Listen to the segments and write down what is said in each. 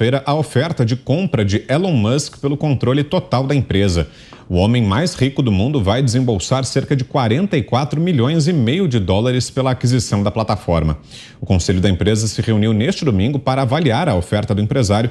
feira a oferta de compra de Elon Musk pelo controle total da empresa. O homem mais rico do mundo vai desembolsar cerca de 44 milhões e meio de dólares pela aquisição da plataforma. O conselho da empresa se reuniu neste domingo para avaliar a oferta do empresário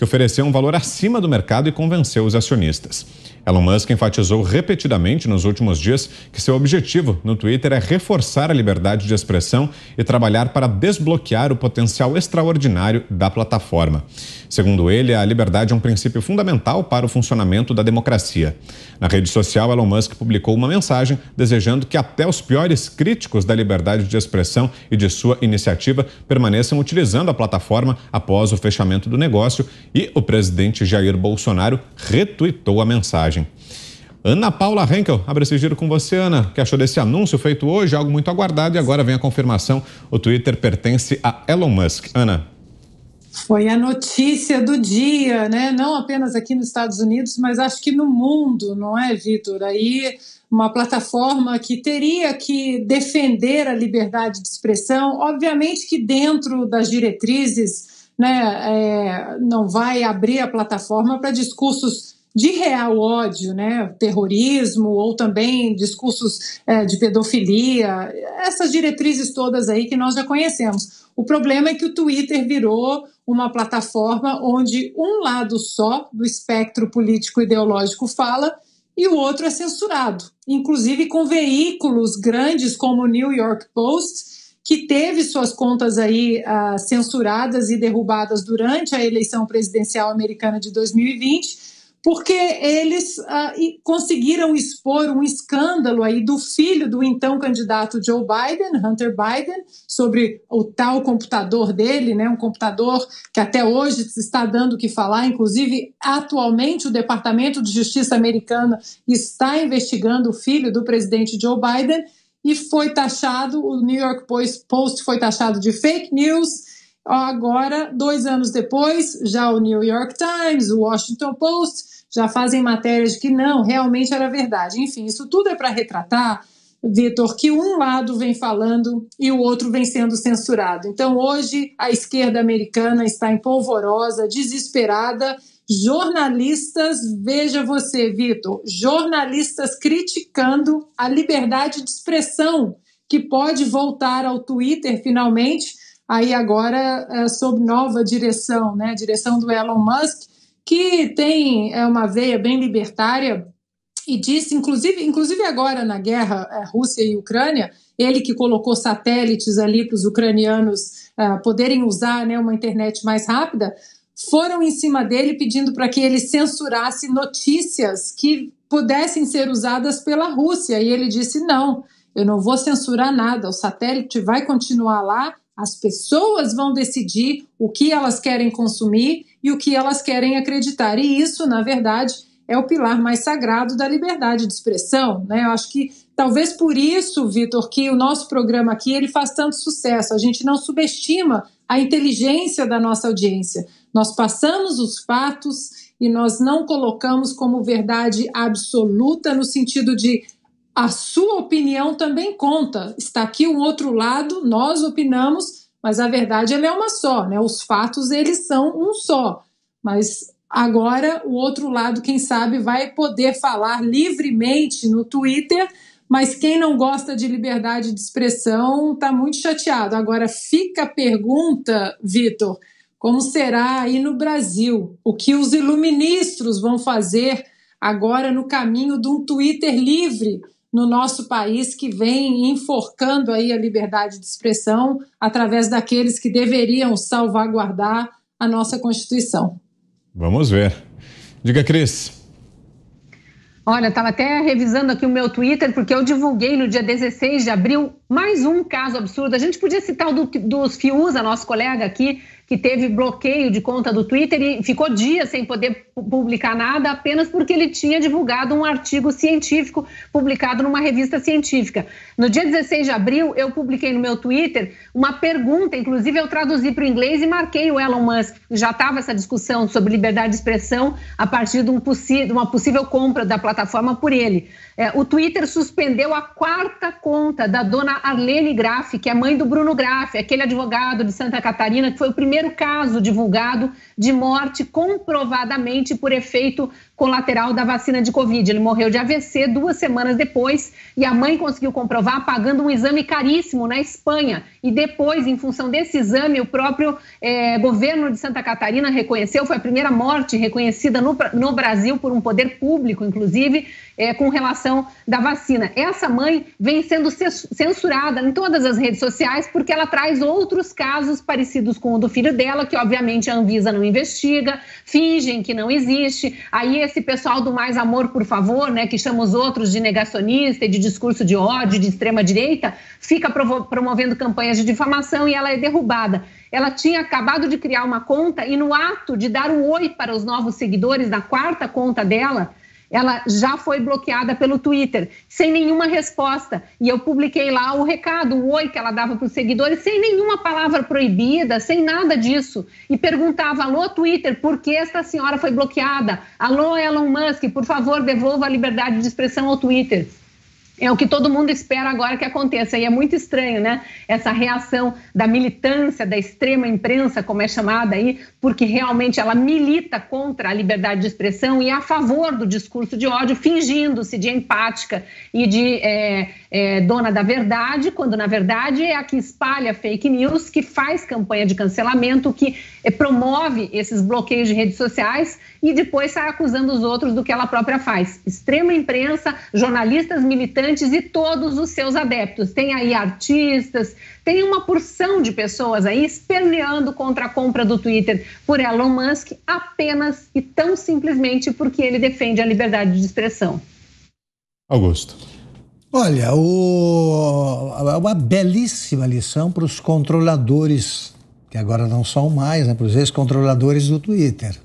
que ofereceu um valor acima do mercado e convenceu os acionistas. Elon Musk enfatizou repetidamente nos últimos dias que seu objetivo no Twitter é reforçar a liberdade de expressão e trabalhar para desbloquear o potencial extraordinário da plataforma. Segundo ele, a liberdade é um princípio fundamental para o funcionamento da democracia. Na rede social, Elon Musk publicou uma mensagem desejando que até os piores críticos da liberdade de expressão e de sua iniciativa permaneçam utilizando a plataforma após o fechamento do negócio e o presidente Jair Bolsonaro retuitou a mensagem. Ana Paula Henkel, abre esse giro com você, Ana. O que achou desse anúncio feito hoje? Algo muito aguardado e agora vem a confirmação. O Twitter pertence a Elon Musk. Ana. Foi a notícia do dia, né? Não apenas aqui nos Estados Unidos, mas acho que no mundo, não é, Vitor? Aí uma plataforma que teria que defender a liberdade de expressão, obviamente que dentro das diretrizes, né, é, não vai abrir a plataforma para discursos de real ódio, né, terrorismo ou também discursos é, de pedofilia, essas diretrizes todas aí que nós já conhecemos. O problema é que o Twitter virou uma plataforma onde um lado só do espectro político ideológico fala e o outro é censurado, inclusive com veículos grandes como o New York Post, que teve suas contas aí uh, censuradas e derrubadas durante a eleição presidencial americana de 2020 porque eles ah, conseguiram expor um escândalo aí do filho do então candidato Joe Biden, Hunter Biden, sobre o tal computador dele, né, um computador que até hoje está dando o que falar, inclusive atualmente o Departamento de Justiça americano está investigando o filho do presidente Joe Biden e foi taxado, o New York Post foi taxado de fake news, Agora, dois anos depois, já o New York Times, o Washington Post já fazem matérias que não, realmente era verdade. Enfim, isso tudo é para retratar, Vitor, que um lado vem falando e o outro vem sendo censurado. Então, hoje, a esquerda americana está em polvorosa, desesperada. Jornalistas, veja você, Vitor, jornalistas criticando a liberdade de expressão que pode voltar ao Twitter finalmente, aí agora é, sob nova direção, né? Direção do Elon Musk que tem é, uma veia bem libertária e disse, inclusive, inclusive agora na guerra é, Rússia e Ucrânia, ele que colocou satélites ali para os ucranianos é, poderem usar né, uma internet mais rápida, foram em cima dele pedindo para que ele censurasse notícias que pudessem ser usadas pela Rússia. E ele disse: não, eu não vou censurar nada, o satélite vai continuar lá as pessoas vão decidir o que elas querem consumir e o que elas querem acreditar. E isso, na verdade, é o pilar mais sagrado da liberdade de expressão, né? Eu acho que talvez por isso, Vitor, que o nosso programa aqui ele faz tanto sucesso. A gente não subestima a inteligência da nossa audiência. Nós passamos os fatos e nós não colocamos como verdade absoluta no sentido de a sua opinião também conta. Está aqui um outro lado, nós opinamos, mas a verdade ela é uma só, né? Os fatos eles são um só. Mas agora o outro lado, quem sabe, vai poder falar livremente no Twitter, mas quem não gosta de liberdade de expressão está muito chateado. Agora fica a pergunta, Vitor, como será aí no Brasil? O que os iluministros vão fazer agora no caminho de um Twitter livre? no nosso país que vem enforcando aí a liberdade de expressão através daqueles que deveriam salvaguardar a nossa Constituição. Vamos ver. Diga, Cris. Olha, estava até revisando aqui o meu Twitter, porque eu divulguei no dia 16 de abril mais um caso absurdo. A gente podia citar o do, dos Fiuza, nosso colega aqui, que teve bloqueio de conta do Twitter e ficou dias sem poder publicar nada, apenas porque ele tinha divulgado um artigo científico publicado numa revista científica. No dia 16 de abril, eu publiquei no meu Twitter uma pergunta, inclusive eu traduzi para o inglês e marquei o Elon Musk. Já estava essa discussão sobre liberdade de expressão a partir de, um de uma possível compra da plataforma por ele. É, o Twitter suspendeu a quarta conta da dona Arlene Graff, que é mãe do Bruno Graff, aquele advogado de Santa Catarina, que foi o primeiro caso divulgado de morte comprovadamente por efeito colateral da vacina de Covid. Ele morreu de AVC duas semanas depois e a mãe conseguiu comprovar pagando um exame caríssimo na Espanha. E depois, em função desse exame, o próprio é, governo de Santa Catarina reconheceu, foi a primeira morte reconhecida no, no Brasil por um poder público, inclusive, é, com relação questão da vacina. Essa mãe vem sendo censurada em todas as redes sociais porque ela traz outros casos parecidos com o do filho dela, que obviamente a Anvisa não investiga, fingem que não existe. Aí esse pessoal do mais amor, por favor, né, que chama os outros de negacionista e de discurso de ódio, de extrema direita, fica promovendo campanhas de difamação e ela é derrubada ela tinha acabado de criar uma conta e no ato de dar um oi para os novos seguidores na quarta conta dela, ela já foi bloqueada pelo Twitter, sem nenhuma resposta. E eu publiquei lá o recado, o oi que ela dava para os seguidores, sem nenhuma palavra proibida, sem nada disso. E perguntava: alô, Twitter, por que esta senhora foi bloqueada? Alô, Elon Musk, por favor, devolva a liberdade de expressão ao Twitter é o que todo mundo espera agora que aconteça. E é muito estranho, né? Essa reação da militância, da extrema imprensa, como é chamada aí, porque realmente ela milita contra a liberdade de expressão e é a favor do discurso de ódio, fingindo-se de empática e de é, é, dona da verdade, quando na verdade é a que espalha fake news, que faz campanha de cancelamento, que é, promove esses bloqueios de redes sociais e depois sai acusando os outros do que ela própria faz. Extrema imprensa, jornalistas, militantes e todos os seus adeptos. Tem aí artistas, tem uma porção de pessoas aí esperneando contra a compra do Twitter por Elon Musk apenas e tão simplesmente porque ele defende a liberdade de expressão. Augusto. Olha, o, é uma belíssima lição para os controladores, que agora não são mais, né, para os ex-controladores do Twitter.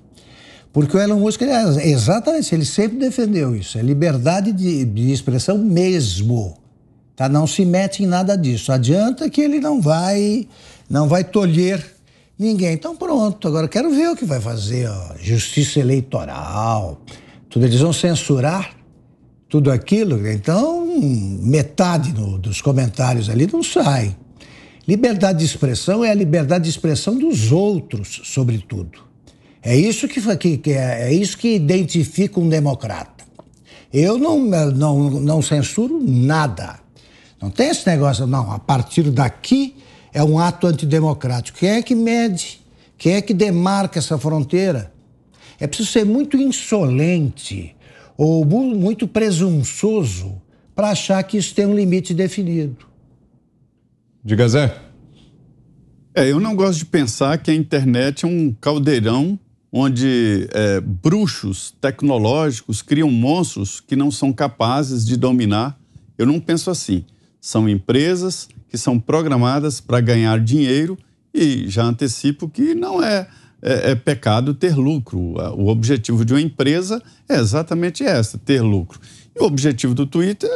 Porque o Elon Musk, ele, é exatamente, ele sempre defendeu isso, é liberdade de, de expressão mesmo. Tá? Não se mete em nada disso. Adianta que ele não vai, não vai tolher ninguém. Então pronto, agora quero ver o que vai fazer. Ó. Justiça eleitoral, tudo. Eles vão censurar tudo aquilo, então metade no, dos comentários ali não sai. Liberdade de expressão é a liberdade de expressão dos outros, sobretudo. É isso que, que é, é isso que identifica um democrata. Eu não, não, não censuro nada. Não tem esse negócio, não. A partir daqui é um ato antidemocrático. Quem é que mede? Quem é que demarca essa fronteira? É preciso ser muito insolente ou muito presunçoso para achar que isso tem um limite definido. Diga, Zé. É, eu não gosto de pensar que a internet é um caldeirão onde é, bruxos tecnológicos criam monstros que não são capazes de dominar. Eu não penso assim. São empresas que são programadas para ganhar dinheiro e já antecipo que não é é, é, pecado ter lucro. O objetivo de uma empresa é exatamente essa, ter lucro. E o objetivo do Twitter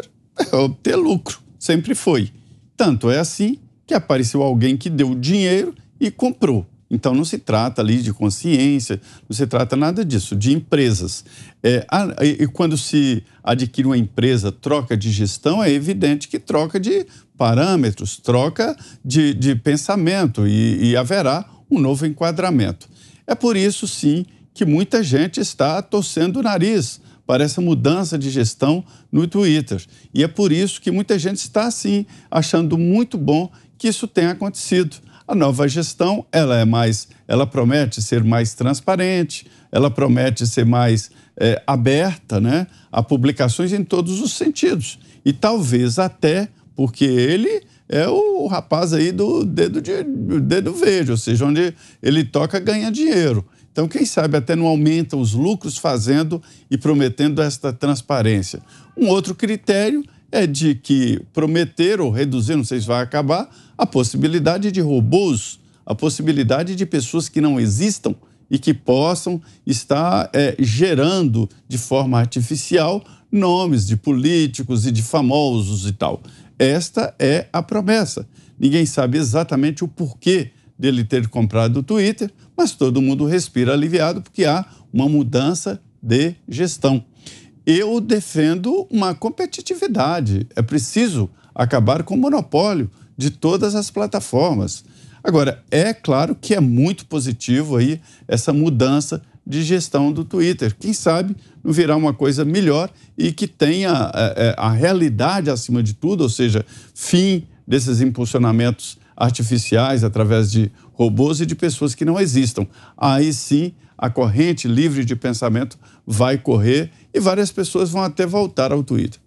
é obter lucro, sempre foi. Tanto é assim que apareceu alguém que deu dinheiro e comprou. Então não se trata ali de consciência, não se trata nada disso, de empresas. É, a, e quando se adquire uma empresa, troca de gestão, é evidente que troca de parâmetros, troca de, de pensamento e, e haverá um novo enquadramento. É por isso, sim, que muita gente está torcendo o nariz para essa mudança de gestão no Twitter. E é por isso que muita gente está, sim, achando muito bom que isso tenha acontecido. A nova gestão, ela é mais, ela promete ser mais transparente, ela promete ser mais é, aberta, né, a publicações em todos os sentidos. E talvez até porque ele é o rapaz aí do dedo, de, dedo verde, ou seja, onde ele toca ganha dinheiro. Então, quem sabe até não aumenta os lucros fazendo e prometendo esta transparência. Um outro critério é de que prometer ou reduzir, não sei se vai acabar, a possibilidade de robôs, a possibilidade de pessoas que não existam e que possam estar é, gerando de forma artificial nomes de políticos e de famosos e tal. Esta é a promessa. Ninguém sabe exatamente o porquê dele ter comprado o Twitter, mas todo mundo respira aliviado porque há uma mudança de gestão. Eu defendo uma competitividade. É preciso acabar com o monopólio de todas as plataformas. Agora, é claro que é muito positivo aí essa mudança de gestão do Twitter. Quem sabe não virá uma coisa melhor e que tenha a, é, a, é, a realidade acima de tudo, ou seja, fim desses impulsionamentos artificiais através de robôs e de pessoas que não existam. Aí sim, a corrente livre de pensamento vai correr e várias pessoas vão até voltar ao Twitter.